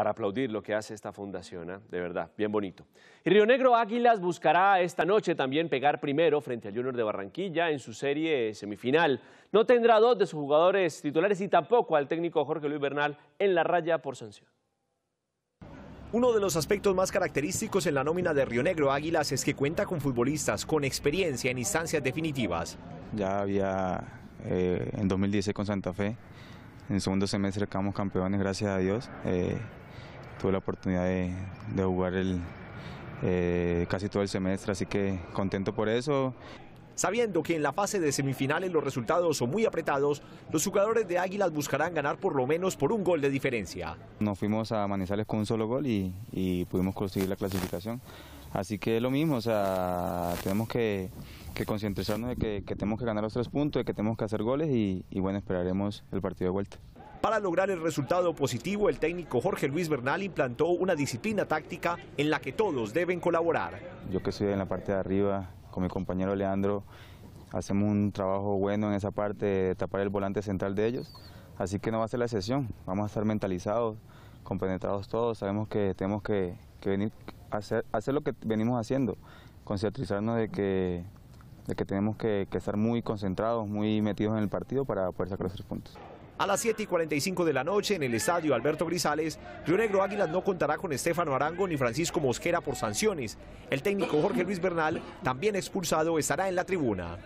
para aplaudir lo que hace esta fundación, ¿eh? de verdad, bien bonito. Y Río Negro Águilas buscará esta noche también pegar primero frente al Junior de Barranquilla en su serie semifinal. No tendrá dos de sus jugadores titulares y tampoco al técnico Jorge Luis Bernal en la raya por sanción. Uno de los aspectos más característicos en la nómina de Río Negro Águilas es que cuenta con futbolistas con experiencia en instancias definitivas. Ya había eh, en 2010 con Santa Fe, en segundo semestre acabamos campeones, gracias a Dios. Eh, tuve la oportunidad de, jugar el, eh, casi todo el semestre, así que contento por eso. Sabiendo que en la fase de semifinales los resultados son muy apretados, los jugadores de Águilas buscarán ganar por lo menos por un gol de diferencia. Nos fuimos a Manizales con un solo gol y, pudimos conseguir la clasificación. Así que es lo mismo, o sea, tenemos que, que concientizarnos de que, tenemos que ganar los tres puntos, de que tenemos que hacer goles y, y bueno, esperaremos el partido de vuelta. Para lograr el resultado positivo, el técnico Jorge Luis Bernal implantó una disciplina táctica en la que todos deben colaborar. Yo que estoy en la parte de arriba, con mi compañero Leandro, hacemos un trabajo bueno en esa parte de tapar el volante central de ellos, así que no va a ser la excepción, vamos a estar mentalizados, compenetrados todos, sabemos que tenemos que, venir hacer, lo que venimos haciendo, concientizarnos de que tenemos que, que, estar muy concentrados, muy metidos en el partido para poder sacar los tres puntos. A las 7 y 45 de la noche en el estadio Alberto Grisales, Río Negro Águilas no contará con Estefano Arango ni Francisco Mosquera por sanciones. El técnico Jorge Luis Bernal, también expulsado, estará en la tribuna.